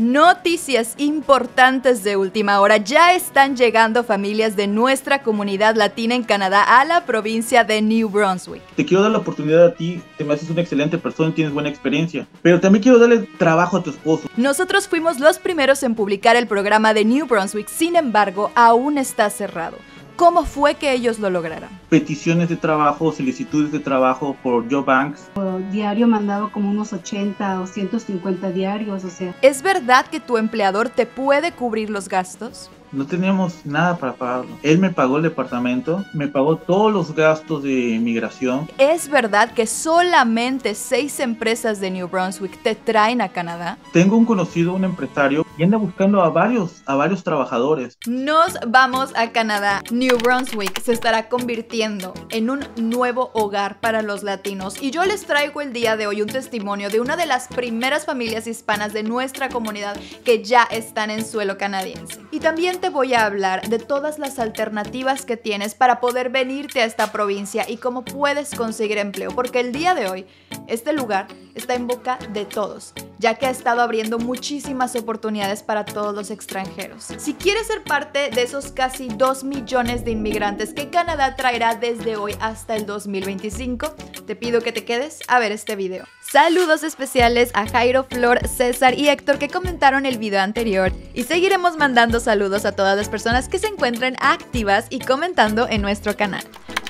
Noticias importantes de última hora. Ya están llegando familias de nuestra comunidad latina en Canadá a la provincia de New Brunswick. Te quiero dar la oportunidad a ti, te me haces una excelente persona, tienes buena experiencia, pero también quiero darle trabajo a tu esposo. Nosotros fuimos los primeros en publicar el programa de New Brunswick, sin embargo, aún está cerrado. ¿Cómo fue que ellos lo lograron? Peticiones de trabajo, solicitudes de trabajo por Joe Banks. Diario mandado como unos 80 o 150 diarios, o sea. ¿Es verdad que tu empleador te puede cubrir los gastos? No teníamos nada para pagarlo. Él me pagó el departamento, me pagó todos los gastos de migración. ¿Es verdad que solamente seis empresas de New Brunswick te traen a Canadá? Tengo un conocido, un empresario, y anda buscando a varios, a varios trabajadores. Nos vamos a Canadá. New Brunswick se estará convirtiendo en un nuevo hogar para los latinos y yo les traigo el día de hoy un testimonio de una de las primeras familias hispanas de nuestra comunidad que ya están en suelo canadiense. Y también te voy a hablar de todas las alternativas que tienes para poder venirte a esta provincia y cómo puedes conseguir empleo, porque el día de hoy este lugar está en boca de todos, ya que ha estado abriendo muchísimas oportunidades para todos los extranjeros. Si quieres ser parte de esos casi 2 millones de inmigrantes que Canadá traerá desde hoy hasta el 2025, te pido que te quedes a ver este video. Saludos especiales a Jairo, Flor, César y Héctor que comentaron el video anterior y seguiremos mandando saludos a todas las personas que se encuentren activas y comentando en nuestro canal.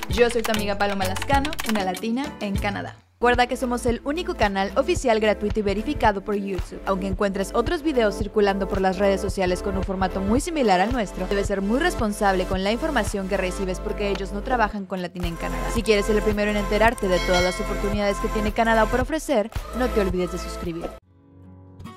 Yo soy tu amiga Paloma Lascano, una latina en Canadá. Recuerda que somos el único canal oficial gratuito y verificado por YouTube. Aunque encuentres otros videos circulando por las redes sociales con un formato muy similar al nuestro, debes ser muy responsable con la información que recibes porque ellos no trabajan con Latina en Canadá. Si quieres ser el primero en enterarte de todas las oportunidades que tiene Canadá por ofrecer, no te olvides de suscribirte.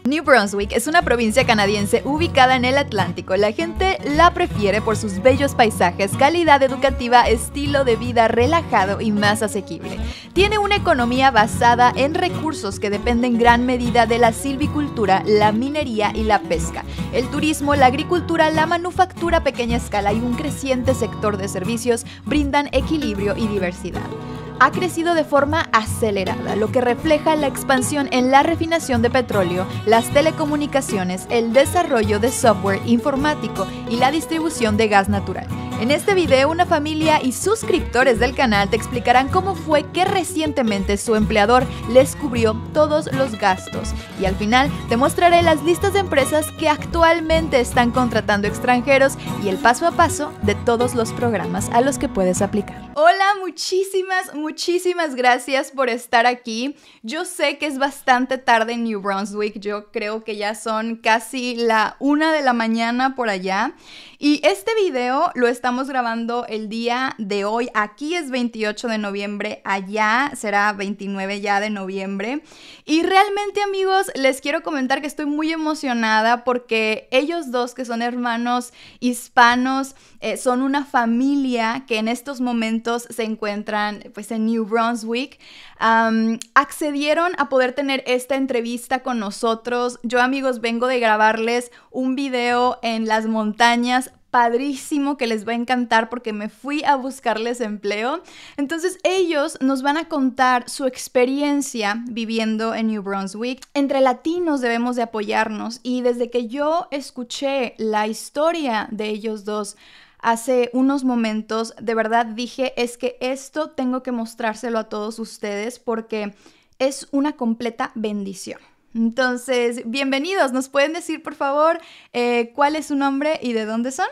New Brunswick es una provincia canadiense ubicada en el Atlántico. La gente la prefiere por sus bellos paisajes, calidad educativa, estilo de vida relajado y más asequible. Tiene una economía basada en recursos que dependen en gran medida de la silvicultura, la minería y la pesca, el turismo, la agricultura, la manufactura a pequeña escala y un creciente sector de servicios brindan equilibrio y diversidad ha crecido de forma acelerada, lo que refleja la expansión en la refinación de petróleo, las telecomunicaciones, el desarrollo de software informático y la distribución de gas natural en este video, una familia y suscriptores del canal te explicarán cómo fue que recientemente su empleador les cubrió todos los gastos. Y al final, te mostraré las listas de empresas que actualmente están contratando extranjeros y el paso a paso de todos los programas a los que puedes aplicar. Hola, muchísimas, muchísimas gracias por estar aquí. Yo sé que es bastante tarde en New Brunswick, yo creo que ya son casi la una de la mañana por allá. Y este video lo estamos estamos grabando el día de hoy. Aquí es 28 de noviembre, allá será 29 ya de noviembre. Y realmente amigos, les quiero comentar que estoy muy emocionada porque ellos dos que son hermanos hispanos eh, son una familia que en estos momentos se encuentran pues en New Brunswick. accedieron a poder tener esta entrevista con nosotros. Yo amigos vengo de grabarles un video en las montañas padrísimo que les va a encantar porque me fui a buscarles empleo. Entonces ellos nos van a contar su experiencia viviendo en New Brunswick. Entre latinos debemos de apoyarnos y desde que yo escuché la historia de ellos dos, hace unos momentos, de verdad dije, es que esto tengo que mostrárselo a todos ustedes porque es una completa bendición. Entonces, bienvenidos, ¿nos pueden decir por favor eh, cuál es su nombre y de dónde son?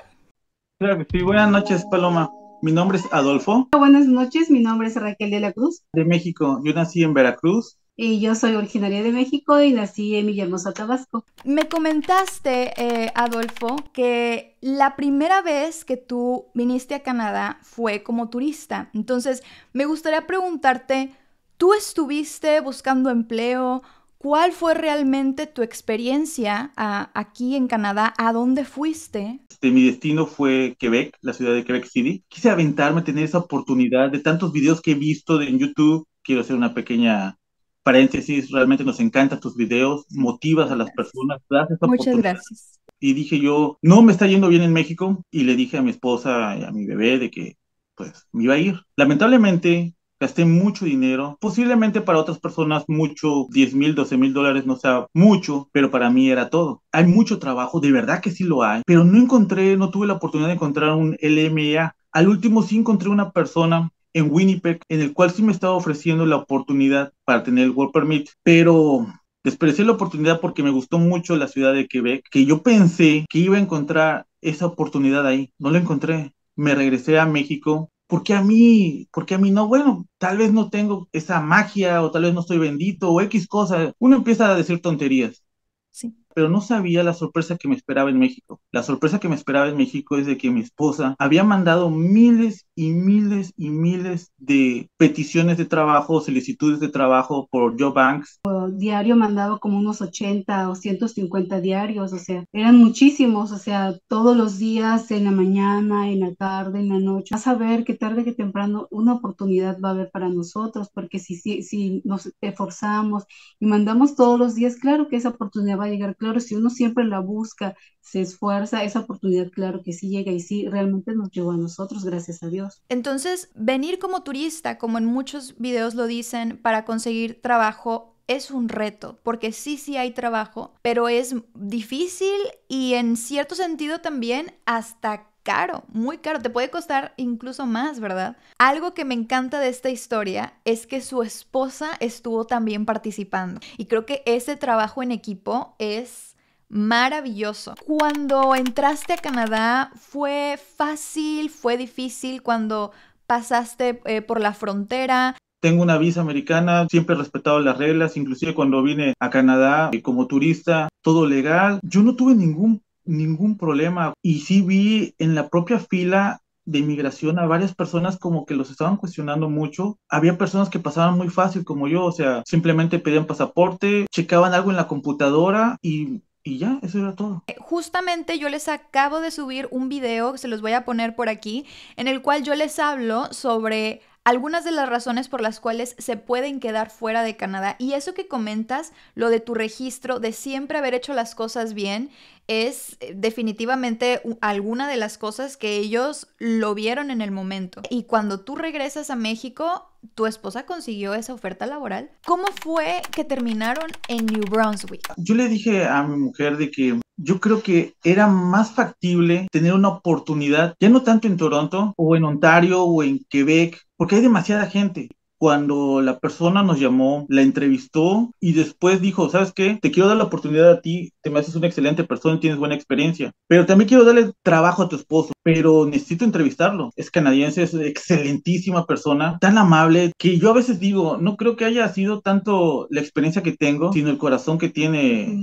sí, buenas noches, Paloma. Mi nombre es Adolfo. Ah, buenas noches, mi nombre es Raquel de la Cruz. De México, yo nací en Veracruz. Y yo soy originaria de México y nací en Villahermosa, Tabasco. Me comentaste, eh, Adolfo, que la primera vez que tú viniste a Canadá fue como turista. Entonces, me gustaría preguntarte, ¿tú estuviste buscando empleo? ¿Cuál fue realmente tu experiencia ah, aquí en Canadá? ¿A dónde fuiste? Este, mi destino fue Quebec, la ciudad de Quebec City. Quise aventarme a tener esa oportunidad de tantos videos que he visto de, en YouTube. Quiero hacer una pequeña paréntesis. Realmente nos encantan tus videos, motivas a las personas. Gracias Muchas gracias. Y dije yo, no me está yendo bien en México. Y le dije a mi esposa y a mi bebé de que pues me iba a ir. Lamentablemente gasté mucho dinero. Posiblemente para otras personas mucho, 10 mil, 12 mil dólares no sea mucho, pero para mí era todo. Hay mucho trabajo, de verdad que sí lo hay, pero no encontré, no tuve la oportunidad de encontrar un LMA. Al último sí encontré una persona en Winnipeg en el cual sí me estaba ofreciendo la oportunidad para tener el Work Permit, pero desprecié la oportunidad porque me gustó mucho la ciudad de Quebec, que yo pensé que iba a encontrar esa oportunidad ahí. No la encontré. Me regresé a México ¿por a mí? porque a mí no? Bueno, tal vez no tengo esa magia o tal vez no estoy bendito o X cosa. Uno empieza a decir tonterías. Sí. Pero no sabía la sorpresa que me esperaba en México. La sorpresa que me esperaba en México es de que mi esposa había mandado miles y miles y miles de peticiones de trabajo, solicitudes de trabajo por Joe Banks. Diario mandaba como unos 80 o 150 diarios, o sea, eran muchísimos, o sea, todos los días, en la mañana, en la tarde, en la noche. Vas a ver qué tarde que temprano una oportunidad va a haber para nosotros, porque si, si nos esforzamos y mandamos todos los días, claro que esa oportunidad va a llegar, claro, si uno siempre la busca se esfuerza, esa oportunidad claro que sí llega y sí, realmente nos llevó a nosotros, gracias a Dios. Entonces, venir como turista, como en muchos videos lo dicen, para conseguir trabajo es un reto, porque sí, sí hay trabajo, pero es difícil y en cierto sentido también hasta caro, muy caro, te puede costar incluso más, ¿verdad? Algo que me encanta de esta historia es que su esposa estuvo también participando y creo que ese trabajo en equipo es maravilloso. Cuando entraste a Canadá, ¿fue fácil? ¿Fue difícil cuando pasaste eh, por la frontera? Tengo una visa americana, siempre he respetado las reglas, inclusive cuando vine a Canadá eh, como turista, todo legal. Yo no tuve ningún, ningún problema y sí vi en la propia fila de inmigración a varias personas como que los estaban cuestionando mucho. Había personas que pasaban muy fácil como yo, o sea, simplemente pedían pasaporte, checaban algo en la computadora y y ya, eso era todo. Eh, justamente yo les acabo de subir un video, se los voy a poner por aquí, en el cual yo les hablo sobre algunas de las razones por las cuales se pueden quedar fuera de Canadá. Y eso que comentas, lo de tu registro, de siempre haber hecho las cosas bien, es eh, definitivamente alguna de las cosas que ellos lo vieron en el momento. Y cuando tú regresas a México, tu esposa consiguió esa oferta laboral. ¿Cómo fue que terminaron en New Brunswick? Yo le dije a mi mujer de que yo creo que era más factible tener una oportunidad, ya no tanto en Toronto o en Ontario o en Quebec, porque hay demasiada gente cuando la persona nos llamó, la entrevistó y después dijo, ¿sabes qué? Te quiero dar la oportunidad a ti, te me haces una excelente persona, tienes buena experiencia, pero también quiero darle trabajo a tu esposo, pero necesito entrevistarlo. Es canadiense, es excelentísima persona, tan amable, que yo a veces digo, no creo que haya sido tanto la experiencia que tengo, sino el corazón que tiene,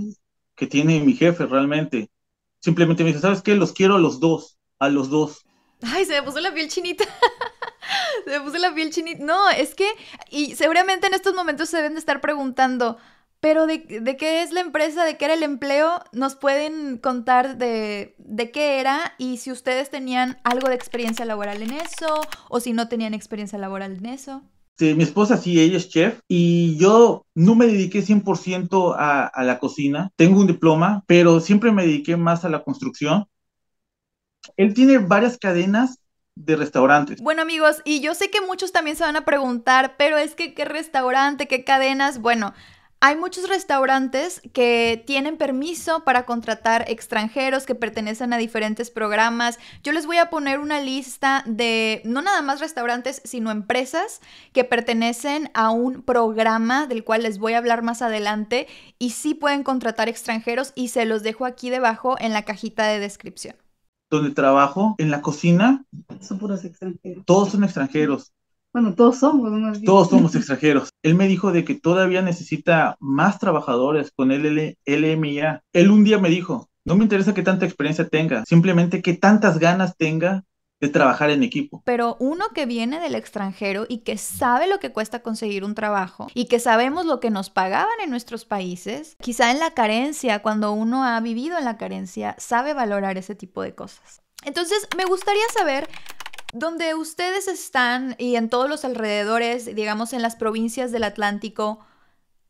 que tiene mi jefe realmente. Simplemente me dice, ¿sabes qué? Los quiero a los dos, a los dos. Ay, se me puso la piel chinita. Se puse la piel chinita. No, es que, y seguramente en estos momentos se deben de estar preguntando, pero de, de, qué es la empresa, de qué era el empleo, nos pueden contar de, de, qué era y si ustedes tenían algo de experiencia laboral en eso o si no tenían experiencia laboral en eso. Sí, mi esposa sí, ella es chef y yo no me dediqué 100% a, a la cocina. Tengo un diploma, pero siempre me dediqué más a la construcción. Él tiene varias cadenas de restaurantes. Bueno amigos, y yo sé que muchos también se van a preguntar, pero es que qué restaurante, qué cadenas, bueno. Hay muchos restaurantes que tienen permiso para contratar extranjeros que pertenecen a diferentes programas. Yo les voy a poner una lista de no nada más restaurantes, sino empresas que pertenecen a un programa del cual les voy a hablar más adelante y sí pueden contratar extranjeros y se los dejo aquí debajo en la cajita de descripción donde trabajo, en la cocina. Son puros extranjeros. Todos son extranjeros. Bueno, todos somos. Todos somos extranjeros. Él me dijo de que todavía necesita más trabajadores con el LMIA. Él un día me dijo, no me interesa que tanta experiencia tenga, simplemente que tantas ganas tenga de trabajar en equipo. Pero uno que viene del extranjero y que sabe lo que cuesta conseguir un trabajo y que sabemos lo que nos pagaban en nuestros países, quizá en la carencia, cuando uno ha vivido en la carencia, sabe valorar ese tipo de cosas. Entonces, me gustaría saber dónde ustedes están y en todos los alrededores, digamos en las provincias del Atlántico,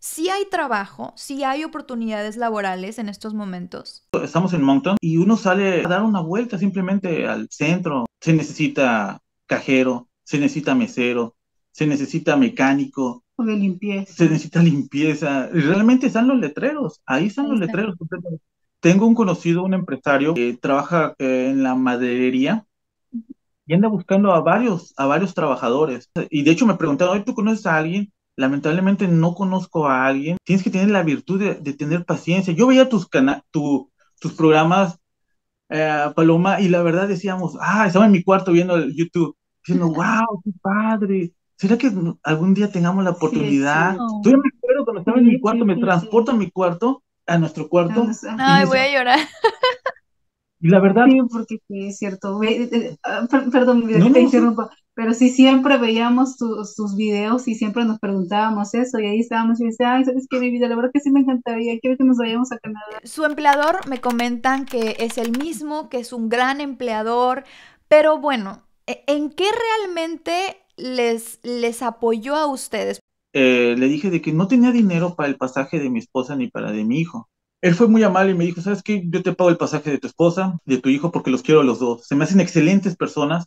si hay trabajo, si hay oportunidades laborales en estos momentos. Estamos en Moncton y uno sale a dar una vuelta simplemente al centro. Se necesita cajero, se necesita mesero, se necesita mecánico. De limpieza. Se necesita limpieza. Realmente están los letreros, ahí están los letreros. Tengo un conocido, un empresario que trabaja eh, en la maderería y anda buscando a varios, a varios trabajadores. Y de hecho me preguntaron, ¿tú conoces a alguien lamentablemente no conozco a alguien, tienes que tener la virtud de, tener paciencia. Yo veía tus, tus programas, eh, Paloma, y la verdad decíamos, ah, estaba en mi cuarto viendo el YouTube, diciendo, wow, qué padre. ¿Será que algún día tengamos la oportunidad? Yo me acuerdo cuando estaba en mi cuarto, me transporto a mi cuarto, a nuestro cuarto. Ay, voy a llorar. Y la verdad. Sí, porque sí, es cierto. Eh, eh, ah, perdón, no, te interrumpa pero sí siempre veíamos sus videos y siempre nos preguntábamos eso y ahí estábamos y decía, ay, sabes qué, mi vida, la verdad que sí me encantaría, quiero que nos vayamos a Canadá. Su empleador me comentan que es el mismo, que es un gran empleador, pero bueno, ¿e, ¿en qué realmente les, les apoyó a ustedes? Eh, le dije de que no tenía dinero para el pasaje de mi esposa ni para de mi hijo. Él fue muy amable y me dijo, ¿sabes qué? Yo te pago el pasaje de tu esposa, de tu hijo, porque los quiero a los dos. Se me hacen excelentes personas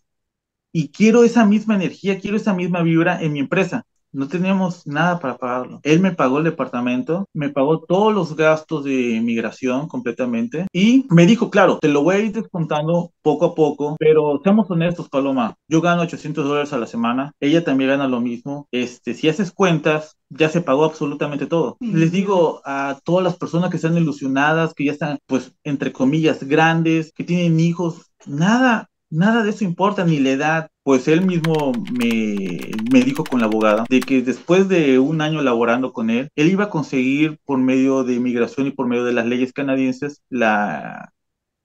y quiero esa misma energía, quiero esa misma vibra en mi empresa. No teníamos nada para pagarlo. Él me pagó el departamento, me pagó todos los gastos de migración completamente y me dijo, claro, te lo voy a ir descontando poco a poco, pero seamos honestos, Paloma, yo gano 800 dólares a la semana, ella también gana lo mismo. Este, si haces cuentas, ya se pagó absolutamente todo. Les digo a todas las personas que están ilusionadas, que ya están, pues, entre comillas, grandes, que tienen hijos, nada, nada de eso importa, ni la edad. Pues él mismo me, dijo con la abogada de que después de un año laborando con él, él iba a conseguir por medio de inmigración y por medio de las leyes canadienses la,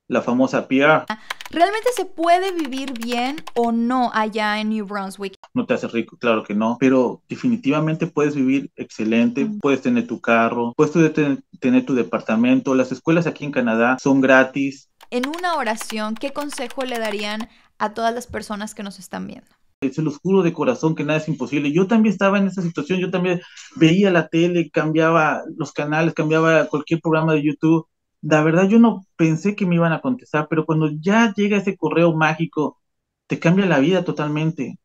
la famosa PR. ¿Realmente se puede vivir bien o no allá en New Brunswick? No te hace rico, claro que no, pero definitivamente puedes vivir excelente, puedes tener tu carro, puedes tener tu departamento, las escuelas aquí en Canadá son gratis, en una oración, ¿qué consejo le darían a todas las personas que nos están viendo? Se los juro de corazón que nada es imposible. Yo también estaba en esa situación, yo también veía la tele, cambiaba los canales, cambiaba cualquier programa de YouTube. La verdad yo no pensé que me iban a contestar, pero cuando ya llega ese correo mágico, te cambia la vida totalmente.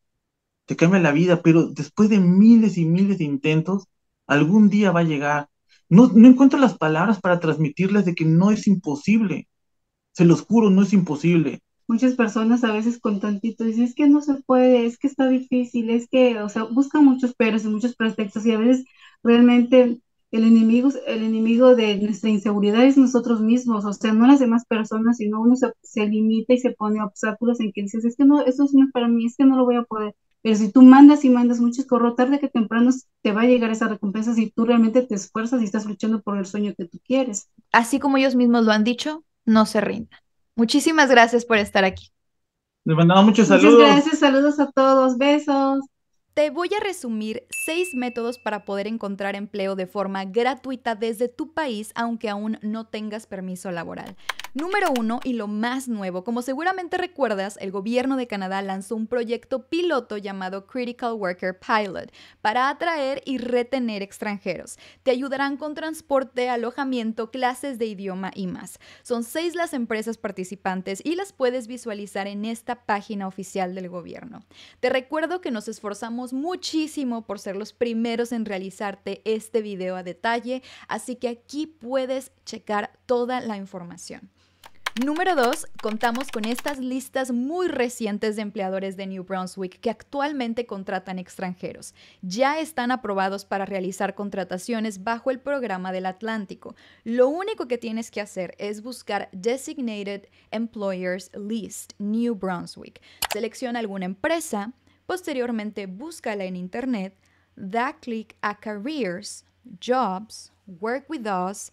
Te cambia la vida, pero después de miles y miles de intentos, algún día va a llegar. No, no encuentro las palabras para transmitirles de que no es imposible se los juro, no es imposible. Muchas personas a veces con tantito dicen, es que no se puede, es que está difícil, es que, o sea, buscan muchos peros y muchos pretextos y a veces realmente el enemigo, el enemigo de nuestra inseguridad es nosotros mismos, o sea, no las demás personas, sino uno se, se limita y se pone obstáculos en que dices, es que no, eso no es para mí, es que no lo voy a poder. Pero si tú mandas y mandas muchos corros, tarde que temprano te va a llegar esa recompensa si tú realmente te esfuerzas y estás luchando por el sueño que tú quieres. Así como ellos mismos lo han dicho, no se rinda. Muchísimas gracias por estar aquí. Les mandamos muchos saludos. Muchas gracias, saludos a todos, besos. Te voy a resumir seis métodos para poder encontrar empleo de forma gratuita desde tu país, aunque aún no tengas permiso laboral. Número uno y lo más nuevo, como seguramente recuerdas, el gobierno de Canadá lanzó un proyecto piloto llamado Critical Worker Pilot para atraer y retener extranjeros. Te ayudarán con transporte, alojamiento, clases de idioma y más. Son seis las empresas participantes y las puedes visualizar en esta página oficial del gobierno. Te recuerdo que nos esforzamos muchísimo por ser los primeros en realizarte este video a detalle, así que aquí puedes checar toda la información. Número dos, contamos con estas listas muy recientes de empleadores de New Brunswick que actualmente contratan extranjeros. Ya están aprobados para realizar contrataciones bajo el programa del Atlántico. Lo único que tienes que hacer es buscar Designated Employers List New Brunswick. Selecciona alguna empresa, posteriormente búscala en Internet, da clic a Careers, Jobs, Work with Us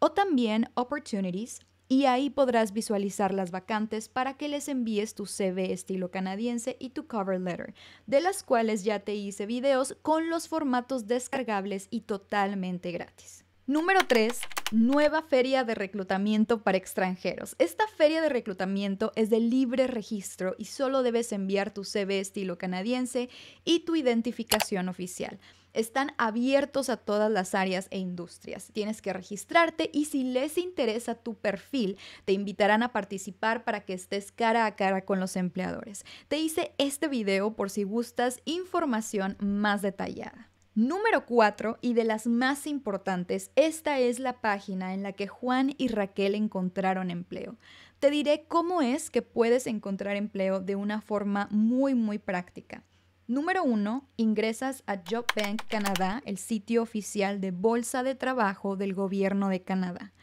o también Opportunities y ahí podrás visualizar las vacantes para que les envíes tu CV estilo canadiense y tu cover letter, de las cuales ya te hice videos con los formatos descargables y totalmente gratis. Número 3. Nueva feria de reclutamiento para extranjeros. Esta feria de reclutamiento es de libre registro y solo debes enviar tu CV estilo canadiense y tu identificación oficial están abiertos a todas las áreas e industrias. Tienes que registrarte y si les interesa tu perfil, te invitarán a participar para que estés cara a cara con los empleadores. Te hice este video por si gustas información más detallada. Número 4 y de las más importantes, esta es la página en la que Juan y Raquel encontraron empleo. Te diré cómo es que puedes encontrar empleo de una forma muy muy práctica. Número uno, ingresas a JobBank Canadá, el sitio oficial de Bolsa de Trabajo del Gobierno de Canadá.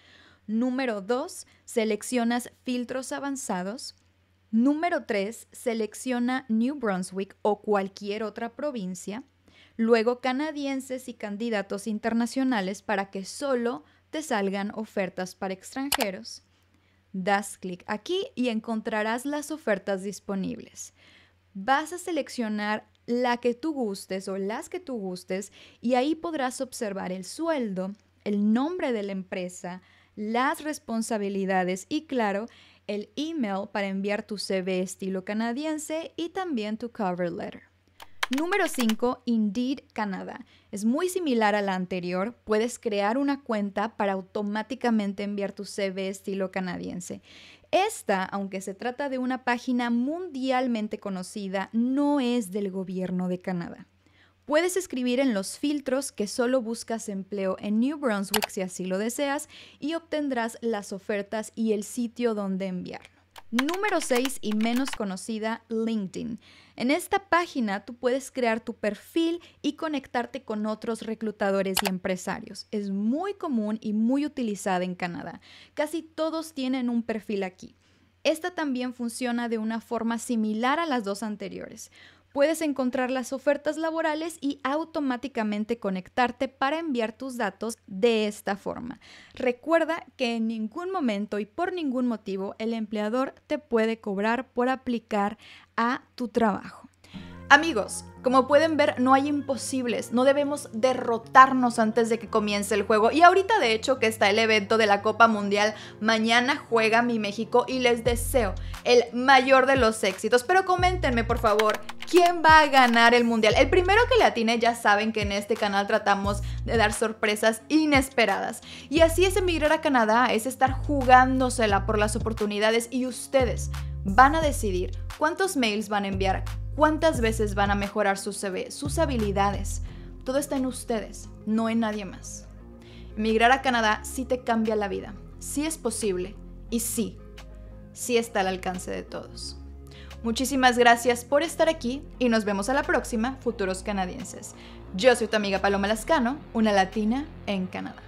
Número 2, seleccionas filtros avanzados. Número 3, selecciona New Brunswick o cualquier otra provincia. Luego canadienses y candidatos internacionales para que solo te salgan ofertas para extranjeros. Das clic aquí y encontrarás las ofertas disponibles. Vas a seleccionar la que tú gustes o las que tú gustes y ahí podrás observar el sueldo, el nombre de la empresa, las responsabilidades y claro, el email para enviar tu CV estilo canadiense y también tu cover letter. Número 5, Indeed Canada. Es muy similar a la anterior. Puedes crear una cuenta para automáticamente enviar tu CV estilo canadiense. Esta, aunque se trata de una página mundialmente conocida, no es del gobierno de Canadá. Puedes escribir en los filtros que solo buscas empleo en New Brunswick si así lo deseas y obtendrás las ofertas y el sitio donde enviar. Número 6 y menos conocida, LinkedIn. En esta página tú puedes crear tu perfil y conectarte con otros reclutadores y empresarios. Es muy común y muy utilizada en Canadá. Casi todos tienen un perfil aquí. Esta también funciona de una forma similar a las dos anteriores puedes encontrar las ofertas laborales y automáticamente conectarte para enviar tus datos de esta forma. Recuerda que en ningún momento y por ningún motivo el empleador te puede cobrar por aplicar a tu trabajo. Amigos, como pueden ver, no hay imposibles, no debemos derrotarnos antes de que comience el juego. Y ahorita de hecho que está el evento de la Copa Mundial, mañana juega mi México y les deseo el mayor de los éxitos. Pero coméntenme por favor, ¿quién va a ganar el Mundial? El primero que le atine ya saben que en este canal tratamos de dar sorpresas inesperadas. Y así es emigrar a Canadá, es estar jugándosela por las oportunidades y ustedes van a decidir cuántos mails van a enviar, cuántas veces van a mejorar su CV, sus habilidades. Todo está en ustedes, no en nadie más. Emigrar a Canadá sí te cambia la vida, sí es posible y sí, sí está al alcance de todos. Muchísimas gracias por estar aquí y nos vemos a la próxima, futuros canadienses. Yo soy tu amiga Paloma Lascano, una latina en Canadá.